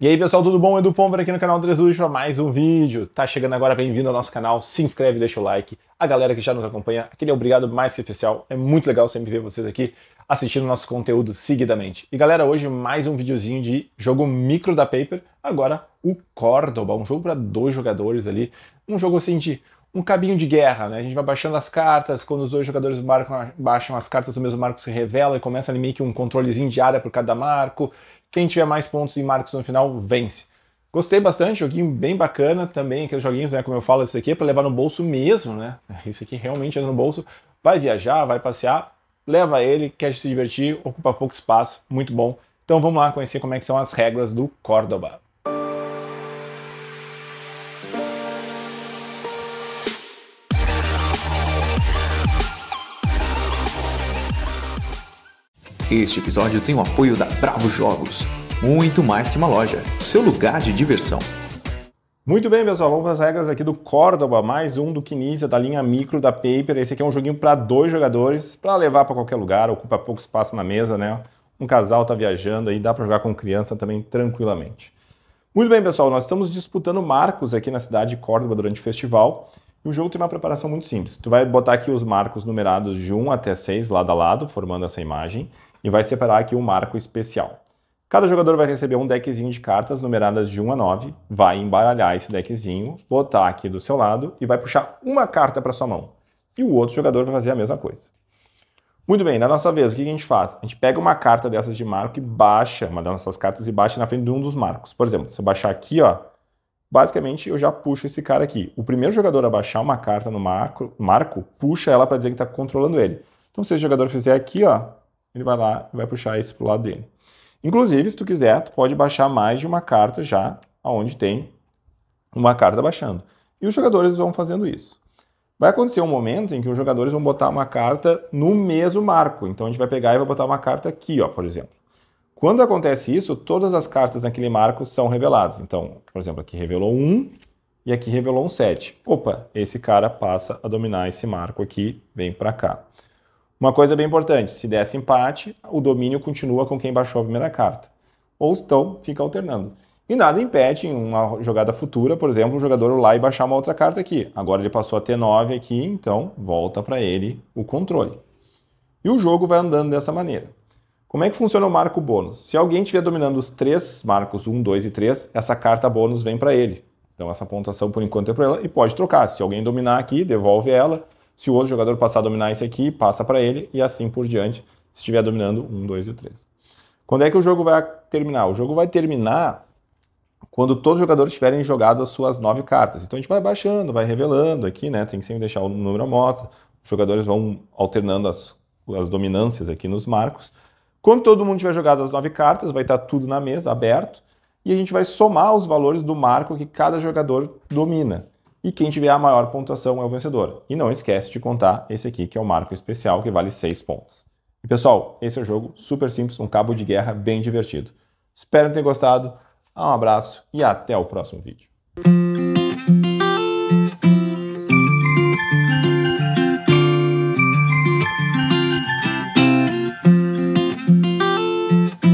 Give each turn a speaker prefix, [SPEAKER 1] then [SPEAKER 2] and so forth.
[SPEAKER 1] E aí pessoal, tudo bom? Edu Pomper aqui no canal Jesus para mais um vídeo. Tá chegando agora, bem-vindo ao nosso canal, se inscreve, deixa o like. A galera que já nos acompanha, aquele obrigado mais que especial. É muito legal sempre ver vocês aqui assistindo nosso conteúdo seguidamente. E galera, hoje mais um videozinho de jogo micro da Paper, agora o Córdoba, um jogo para dois jogadores ali. Um jogo assim de um cabinho de guerra, né? A gente vai baixando as cartas, quando os dois jogadores marcam, baixam as cartas do mesmo marco se revela e começa ali meio que um controlezinho de área por cada marco. Quem tiver mais pontos e marcos no final vence. Gostei bastante, joguinho bem bacana também, aqueles joguinhos, né, como eu falo, esse aqui é para levar no bolso mesmo, né? Isso aqui realmente entra no bolso, vai viajar, vai passear, leva ele, quer se divertir, ocupa pouco espaço, muito bom. Então vamos lá conhecer como é que são as regras do Córdoba. Este episódio tem o apoio da Bravo Jogos, muito mais que uma loja, seu lugar de diversão. Muito bem, pessoal, vamos às regras aqui do Córdoba, mais um do Kinesia, da linha micro da Paper. Esse aqui é um joguinho para dois jogadores, para levar para qualquer lugar, ocupa pouco espaço na mesa, né? Um casal está viajando aí, dá para jogar com criança também tranquilamente. Muito bem, pessoal, nós estamos disputando marcos aqui na cidade de Córdoba durante o festival o jogo tem uma preparação muito simples. Tu vai botar aqui os marcos numerados de 1 até 6 lado a lado, formando essa imagem, e vai separar aqui um marco especial. Cada jogador vai receber um deckzinho de cartas numeradas de 1 a 9, vai embaralhar esse deckzinho, botar aqui do seu lado e vai puxar uma carta para sua mão. E o outro jogador vai fazer a mesma coisa. Muito bem, na nossa vez, o que a gente faz? A gente pega uma carta dessas de marco e baixa, uma das nossas cartas e baixa na frente de um dos marcos. Por exemplo, se eu baixar aqui, ó, basicamente eu já puxo esse cara aqui. O primeiro jogador a baixar uma carta no macro, marco, puxa ela para dizer que está controlando ele. Então se o jogador fizer aqui, ó, ele vai lá e vai puxar esse para o lado dele. Inclusive, se tu quiser, tu pode baixar mais de uma carta já aonde tem uma carta baixando. E os jogadores vão fazendo isso. Vai acontecer um momento em que os jogadores vão botar uma carta no mesmo marco. Então a gente vai pegar e vai botar uma carta aqui, ó, por exemplo. Quando acontece isso, todas as cartas naquele marco são reveladas. Então, por exemplo, aqui revelou um e aqui revelou um 7. Opa, esse cara passa a dominar esse marco aqui, vem para cá. Uma coisa bem importante, se desse empate, o domínio continua com quem baixou a primeira carta. Ou então fica alternando. E nada impede, em uma jogada futura, por exemplo, o jogador ir lá e baixar uma outra carta aqui. Agora ele passou a ter 9 aqui, então volta para ele o controle. E o jogo vai andando dessa maneira. Como é que funciona o marco bônus? Se alguém estiver dominando os três marcos, 1, 2 e 3, essa carta bônus vem para ele. Então essa pontuação por enquanto é para ela e pode trocar. Se alguém dominar aqui, devolve ela. Se o outro jogador passar a dominar esse aqui, passa para ele e assim por diante, se estiver dominando 1, 2 e 3. Quando é que o jogo vai terminar? O jogo vai terminar quando todos os jogadores tiverem jogado as suas nove cartas. Então a gente vai baixando, vai revelando aqui, né? Tem que sempre deixar o número à mostra. Os jogadores vão alternando as, as dominâncias aqui nos marcos quando todo mundo tiver jogado as nove cartas, vai estar tudo na mesa, aberto, e a gente vai somar os valores do marco que cada jogador domina. E quem tiver a maior pontuação é o vencedor. E não esquece de contar esse aqui, que é o marco especial, que vale seis pontos. E pessoal, esse é um jogo super simples, um cabo de guerra bem divertido. Espero que tenham gostado, um abraço e até o próximo vídeo.